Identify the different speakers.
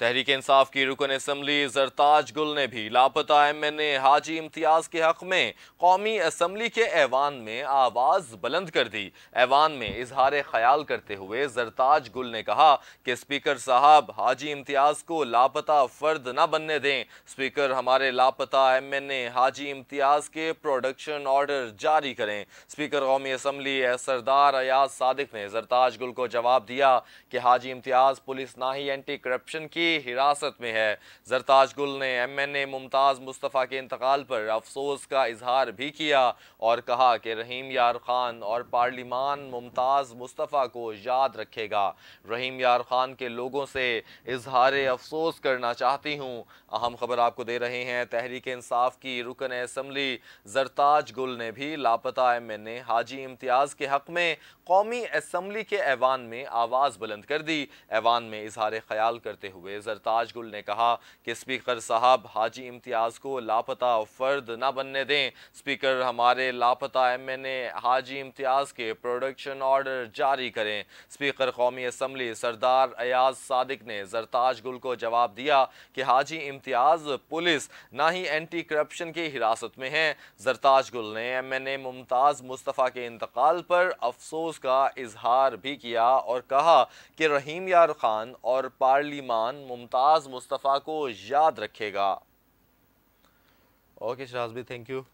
Speaker 1: तहरीक इंसाफ की रुकन असम्बली जरताज गुल ने भी लापता M N A Haji Imtiaz के हक में कौमी असम्बली के ऐवान में आवाज़ बुलंद कर दी ऐवान में इजहार ख्याल करते हुए जरताज गुल ने कहा कि स्पीकर साहब हाजी इम्तियाज को लापता फर्द न बनने दें स्पीकर हमारे लापता M N A Haji Imtiaz के प्रोडक्शन ऑर्डर जारी करें स्पीकर कौमी असम्बली सरदार अयाज सादिक ने जरताज गुल को जवाब दिया कि हाजी इम्तियाज पुलिस ना ही एंटी करप्शन की की हिरासत में है जरताज गुल ने M N A Mumtaz Mustafa के इंतकाल पर अफसोस का इजहार भी किया और कहा कि रहीम यार खान और पार्लिमान मुमताज़ मुस्तफ़ा को याद रखेगा रहीम यार खान के लोगों से इजहार अफसोस करना चाहती हूँ अहम खबर आपको दे रहे हैं तहरीक इंसाफ की रुकन इसम्बली जरताज गुल ने भी लापता एम एन ए हाजी इम्तियाज़ के हक़ में कौमी इसम्बली के ऐवान में आवाज़ बुलंद कर दी ऐवान में इजहार ख्याल करते हुए हुए जरताज गुल ने कहा कि स्पीकर साहब हाजी इम्तियाज़ को लापता फर्द ना बनने दें स्पीकर हमारे लापता एम एन ए हाजी इम्तियाज़ के प्रोडक्शन ऑर्डर जारी करें स्पीकर कौमी असम्बली सरदार अयाज सादिक ने जरताज गुल को जवाब दिया कि हाजी इम्तियाज़ पुलिस ना ही एंटी करप्शन की हिरासत में है जरताज गुल ने M N A Mumtaz Mustafa के इंतकाल पर अफसोस का इजहार भी किया और कहा कि रहीम यार खान और पार्लीमान मुमताज़ मुस्तफ़ा को याद रखेगा ओके शराज भी थैंक यू